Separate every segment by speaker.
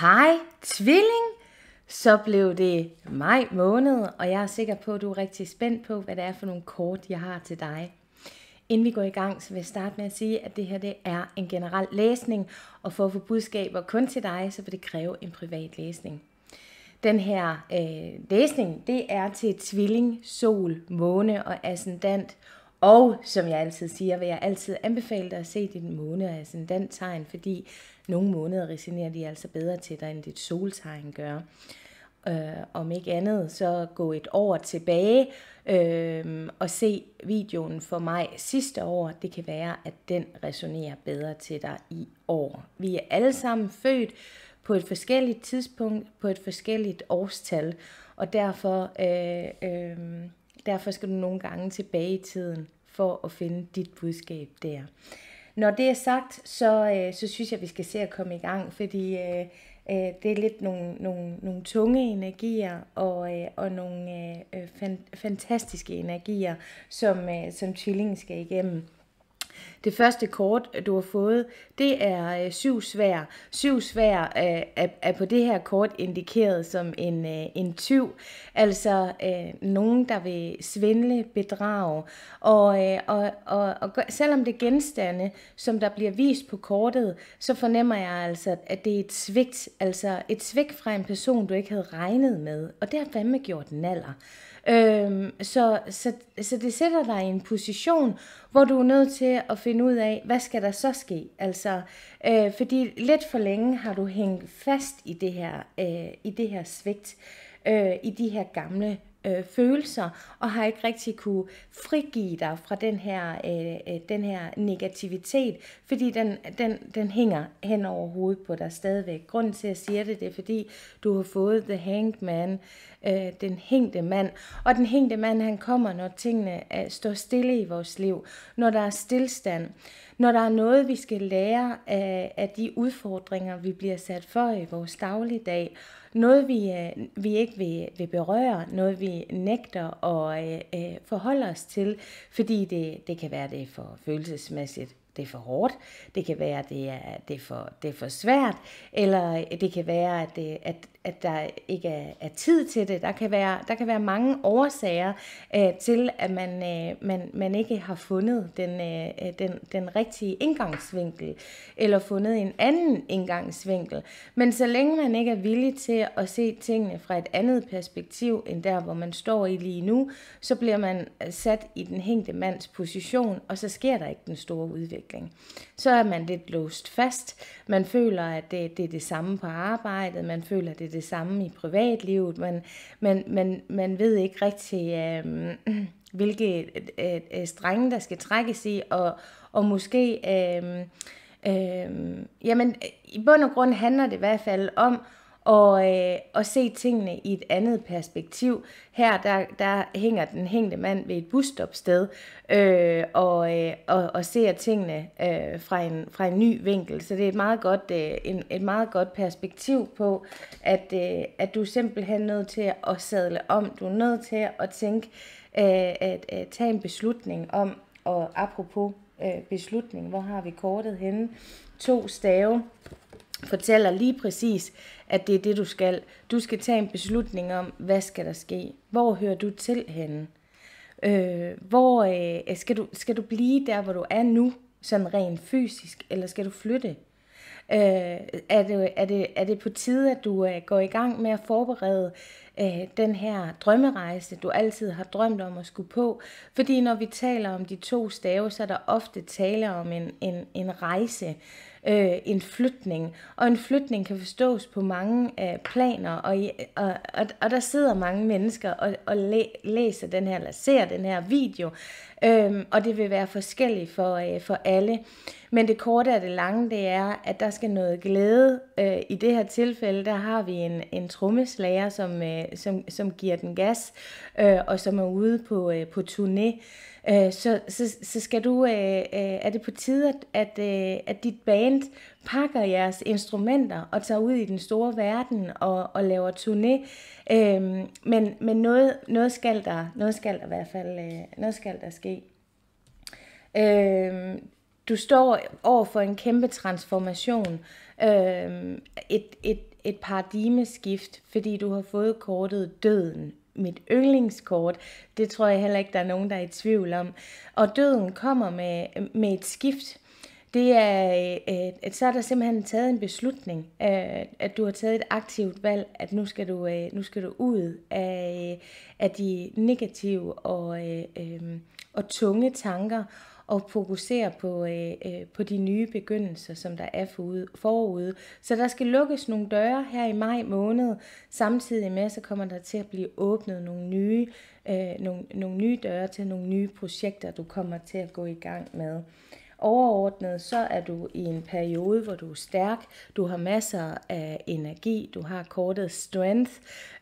Speaker 1: Hej, tvilling! Så blev det maj måned, og jeg er sikker på, at du er rigtig spændt på, hvad det er for nogle kort, jeg har til dig. Inden vi går i gang, så vil jeg starte med at sige, at det her det er en generel læsning, og for at få budskaber kun til dig, så vil det kræve en privat læsning. Den her øh, læsning, det er til tvilling, sol, måne og ascendant og som jeg altid siger, vil jeg altid anbefale dig at se din måne og altså ascendanttegn, fordi nogle måneder resonerer de altså bedre til dig, end dit soltegn gør. Øh, om ikke andet, så gå et år tilbage øh, og se videoen for mig sidste år. Det kan være, at den resonerer bedre til dig i år. Vi er alle sammen født på et forskelligt tidspunkt, på et forskelligt årstal, og derfor... Øh, øh, Derfor skal du nogle gange tilbage i tiden for at finde dit budskab der. Når det er sagt, så, øh, så synes jeg, vi skal se at komme i gang, fordi øh, øh det er lidt nogle, nogle, nogle tunge energier og, øh, og nogle øh, øh fan, fantastiske energier, som, øh, som tvillingen skal igennem. Det første kort, du har fået, det er øh, syv svær. Syv svær øh, er, er på det her kort indikeret som en, øh, en tyv, altså øh, nogen, der vil svindle, bedrage. Og, øh, og, og, og selvom det er genstande, som der bliver vist på kortet, så fornemmer jeg altså, at det er et svigt, altså et svigt fra en person, du ikke havde regnet med. Og det har fandme gjort alder. Øhm, så, så, så det sætter dig i en position, hvor du er nødt til at finde ud af, hvad skal der så ske? Altså, øh, fordi lidt for længe har du hængt fast i det her, øh, i det her svigt, øh, i de her gamle øh, følelser, og har ikke rigtig kunne frigive dig fra den her, øh, øh, den her negativitet, fordi den, den, den hænger hen over hovedet på dig stadigvæk. Grunden til, at jeg siger det, det er, fordi du har fået The Hanged Man, øh, den hængte mand, og den hængte mand, han kommer, når tingene øh, står stille i vores liv, når der er stillstand, når der er noget, vi skal lære af, af de udfordringer, vi bliver sat for i vores dagligdag, noget vi, øh, vi ikke vil, vil berøre, noget vi nægter at øh, øh forholde os til, fordi det, det kan være det for følelsesmæssigt det er for hårdt, det kan være, at det er, det er, for, det er for svært, eller øh, det kan være, at, det, øh, at, at der ikke er, er tid til det. Der kan være, der kan være mange årsager øh, til, at man, øh, man, man ikke har fundet den, øh, den, den rigtige indgangsvinkel, eller fundet en anden indgangsvinkel. Men så længe man ikke er villig til at se tingene fra et andet perspektiv, end der, hvor man står i lige nu, så bliver man øh, sat i den hængte mands position, og så sker der ikke den store udvikling udvikling. Så er man lidt låst fast. Man føler, at det, det er det samme på arbejdet. Man føler, at det er det samme i privatlivet. Man, man, man, man ved ikke rigtig, øhm, øh, hvilke øh, strenge, der skal trækkes i. Og, og måske... Øh, øh, jamen, i bund og grund handler det i hvert fald om og, øh, og se tingene i et andet perspektiv. Her der, der hænger den hængte mand ved et busstopsted øh, og, øh, og, og ser tingene øh, fra, en, fra en ny vinkel. Så det er et meget godt, øh, en, et meget godt perspektiv på, at, øh, at du er simpelthen nødt til at sadle om. Du er nødt til at tænke, øh, at øh, tage en beslutning om, og apropos øh, beslutning, hvor har vi kortet henne? To stave fortæller lige præcis, at det er det, du skal. Du skal tage en beslutning om, hvad skal der ske? Hvor hører du til henne? Øh, hvor øh, skal, du, skal du blive der, hvor du er nu, sådan rent fysisk, eller skal du flytte? Øh, er, det, er, det, er det på tide, at du øh, går i gang med at forberede øh, den her drømmerejse, du altid har drømt om at skulle på? Fordi når vi taler om de to stave, så er der ofte tale om en, en, en rejse, øh, en flytning. Og en flytning kan forstås på mange øh, planer, og, og, og, og der sidder mange mennesker og, og læ, læser den her, eller ser den her video, øh, og det vil være forskelligt for, øh, for alle. Men det korte og det lange, det er, at der skal noget glæde. Øh, I det her tilfælde, der har vi en, en trommeslager, som, øh, som, som giver den gas, øh, og som er ude på, øh, på turné. Øh, så, så, så skal du, øh, øh, er det på tide, at, at, øh, at dit bane band pakker jeres instrumenter og tager ud i den store verden og, og laver turné. Øhm, men men noget, noget, skal der, noget skal der i hvert fald øh, noget skal der ske. Øhm, du står over for en kæmpe transformation, øhm, et, et, et paradigmeskift, fordi du har fået kortet døden mit yndlingskort. Det tror jeg heller ikke, der er nogen, der er i tvivl om. Og døden kommer med, med et skift det er, øh, at øh, så er der simpelthen taget en beslutning, øh, at du har taget et aktivt valg, at nu skal du, øh, nu skal du ud af, af de negative og, øh, øh og tunge tanker, og fokusere på, øh, øh, på de nye begyndelser, som der er forude, forude. Så der skal lukkes nogle døre her i maj måned, samtidig med, så kommer der til at blive åbnet nogle nye, øh, nogle, nogle nye døre til nogle nye projekter, du kommer til at gå i gang med. Øh, Overordnet så er du i en periode, hvor du er stærk, du har masser af energi, du har kortet strength,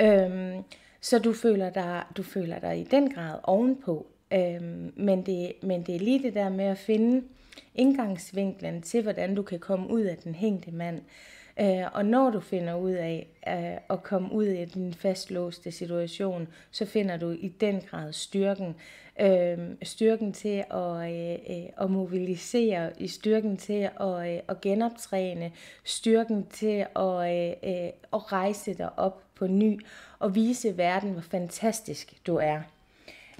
Speaker 1: øhm, så du føler, dig, du føler dig i den grad ovenpå. Øhm, men, det, men det er lige det der med at finde indgangsvinklen til, hvordan du kan komme ud af den hængte mand. Øh, og når du finder ud af øh, at komme ud af din fastlåste situation, så finder du i den grad styrken øh, styrken til at, øh, øh, at mobilisere, i styrken til at, øh, at genoptræne, styrken til at, øh, øh at rejse dig op på ny og vise verden, hvor fantastisk du er.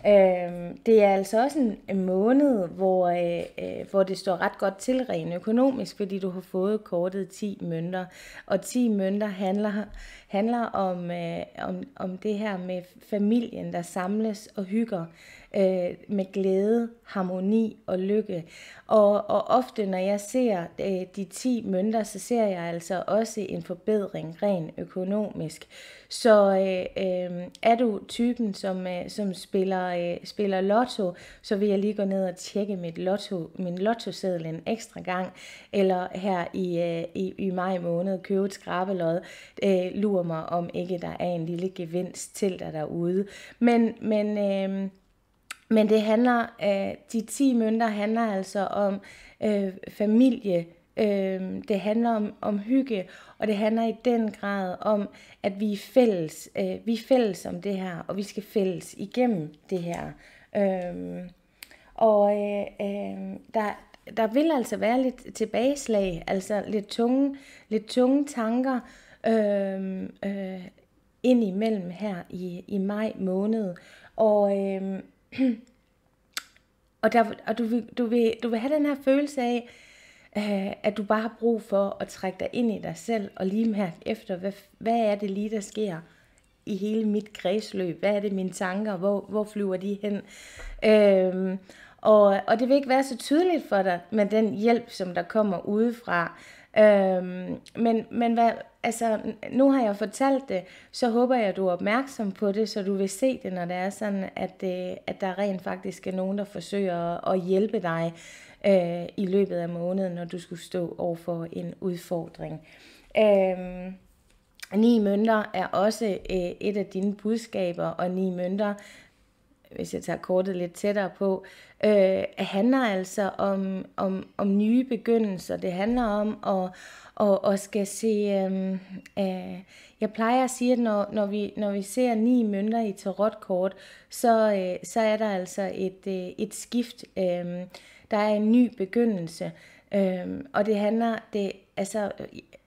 Speaker 1: Øh, det er altså også en måned, hvor, øh, øh, hvor det står ret godt til rent økonomisk, fordi du har fået kortet 10 mønter. Og 10 mønter handler, handler om, øh, om, om det her med familien, der samles og hygger øh, med glæde, harmoni og lykke. Og, og ofte, når jeg ser øh, de 10 mønter, så ser jeg altså også en forbedring rent økonomisk. Så øh, øh, er du typen, som, øh, som spiller, øh, spiller lotto, så vil jeg lige gå ned og tjekke mit lotto, min lottoseddel en ekstra gang, eller her i, øh, i, i maj måned købe et skrabelod, øh, lur mig, om ikke der er en lille gevinst til dig derude. Men, men, øh, men det handler, øh, de 10 mønter handler altså om øh, familie, øh, det handler om, om hygge, og det handler i den grad om, at vi er fælles, øh, vi er fælles om det her, og vi skal fælles igennem det her. Øh, og øh, øh, der, der vil altså være lidt tilbageslag, altså lidt tunge, lidt tunge tanker, Øhm, øh, øh, ind imellem her i, i maj måned. Og, øh, og, der, og du, vil, du, vil, du vil have den her følelse af, øh, at du bare har brug for at trække dig ind i dig selv og lige mærke efter, hvad, hvad er det lige, der sker i hele mit kredsløb? Hvad er det mine tanker? Hvor, hvor flyver de hen? Øhm, og, og det vil ikke være så tydeligt for dig med den hjælp, som der kommer udefra. Øhm, men men hvad, altså, nu har jeg fortalt det, så håber jeg, at du er opmærksom på det, så du vil se det, når det er sådan, at, det, øh, at der rent faktisk er nogen, der forsøger at, at hjælpe dig øh, i løbet af måneden, når du skulle stå over for en udfordring. Øhm, Ni mønter er også øh, et af dine budskaber, og ni mønter hvis jeg tager kortet lidt tættere på, øh, handler altså om, om, om nye begyndelser. Det handler om at, at, at skal se... Øh, øh, jeg plejer at sige, at når, når, vi, når vi ser ni mønter i tarotkort, så, øh, så er der altså et, øh, et skift. Øh, der er en ny begyndelse. Øh, og det handler... Det, altså,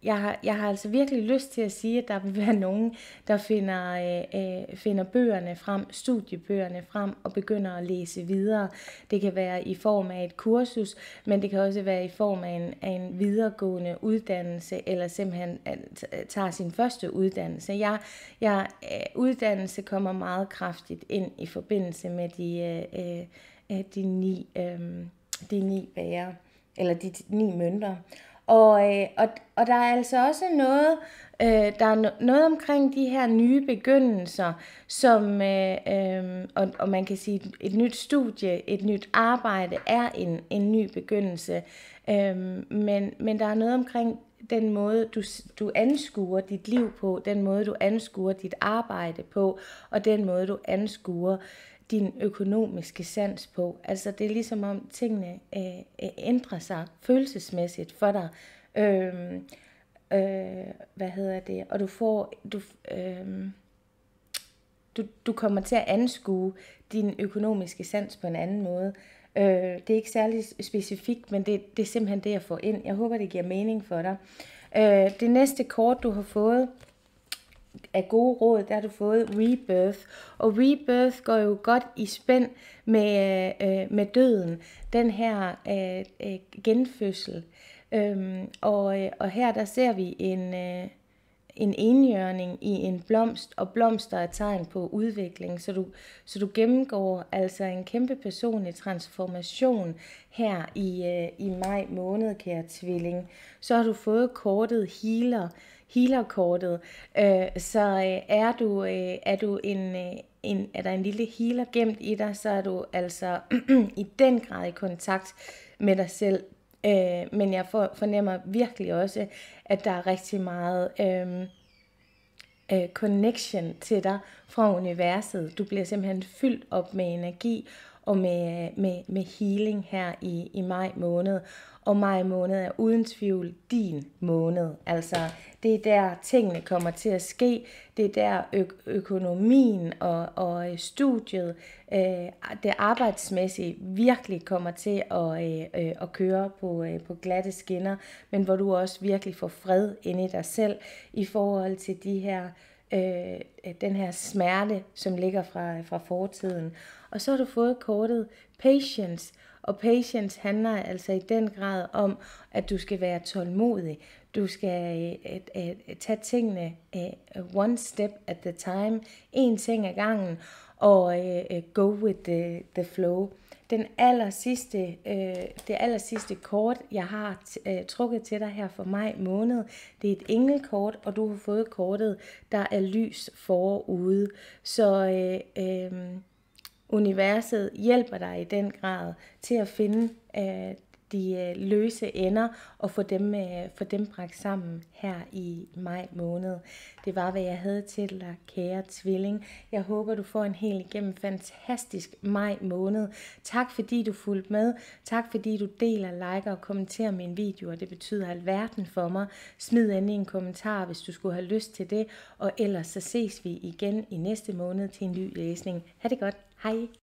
Speaker 1: jeg har, jeg har altså virkelig lyst til at sige, at der vil være nogen, der finder, øh, øh, finder bøgerne frem, studiebøgerne frem og begynder at læse videre. Det kan være i form af et kursus, men det kan også være i form af en, af en videregående uddannelse, eller simpelthen tager sin første uddannelse. Jeg, jeg, øh, uddannelse kommer meget kraftigt ind i forbindelse med de, øh, øh, de, ni, øh, de ni bærer, eller de, de ni mønter. Og, øh, og, og der er altså også noget, øh, der er no, noget omkring de her nye begyndelser, som, øh, øh, og, og man kan sige, et nyt studie, et nyt arbejde er en, en ny begyndelse. Øh, men, men der er noget omkring den måde, du, du anskuer dit liv på, den måde, du anskuer dit arbejde på, og den måde, du anskuer din økonomiske sans på. Altså det er ligesom om tingene øh, øh ændrer sig følelsesmæssigt for dig. Øh, øh, hvad hedder det? Og du får du øh, du, du kommer til at anskue din økonomiske sans på en anden måde. Øh, det er ikke særlig specifikt, men det, det er simpelthen det, jeg får ind. Jeg håber, det giver mening for dig. Øh, det næste kort, du har fået, af gode råd, der har du fået rebirth. Og rebirth går jo godt i spænd med, øh, med døden, den her øh, øh, genfødsel. Øhm, og, øh, og her der ser vi en, øh, en enhjørning i en blomst, og blomster er tegn på udvikling. Så du, så du gennemgår altså en kæmpe personlig transformation her i, øh, i maj måned, kære tvilling. Så har du fået kortet healer, healerkortet, øh, så øh, er du, øh, er du en, øh, en, er der en lille healer gemt i dig, så er du altså i den grad i kontakt med dig selv. Øh, men jeg for, fornemmer virkelig også, at der er rigtig meget øh, øh, connection til dig fra universet. Du bliver simpelthen fyldt op med energi, og med, med, med healing her i, i maj måned. Og maj måned er uden tvivl din måned. Altså, det er der tingene kommer til at ske. Det er der ø- økonomien og, og øh, studiet, øh, det arbejdsmæssige virkelig kommer til at, øh, øh, at køre på, øh, på glatte skinner, men hvor du også virkelig får fred inde i dig selv i forhold til de her Øh, øh, den her smerte, som ligger fra, fra fortiden. Og så har du fået kortet patience, og patience handler altså i den grad om, at du skal være tålmodig. Du skal øh, øh, øh tage tingene øh, one step at the time, en ting ad gangen, og øh, øh go with the, the flow den aller sidste, øh, det aller sidste kort, jeg har øh, trukket til dig her for maj måned, det er et engelkort, og du har fået kortet, der er lys forude. Så øh, øh, universet hjælper dig i den grad til at finde øh, de øh, løse ender og få dem, øh, få dem bragt sammen her i maj måned. Det var, hvad jeg havde til dig, kære tvilling. Jeg håber, du får en helt igennem fantastisk maj måned. Tak fordi du fulgte med. Tak fordi du deler, liker og kommenterer mine videoer. Det betyder alverden for mig. Smid endelig en kommentar, hvis du skulle have lyst til det. Og ellers så ses vi igen i næste måned til en ny læsning. Ha' det godt. Hej.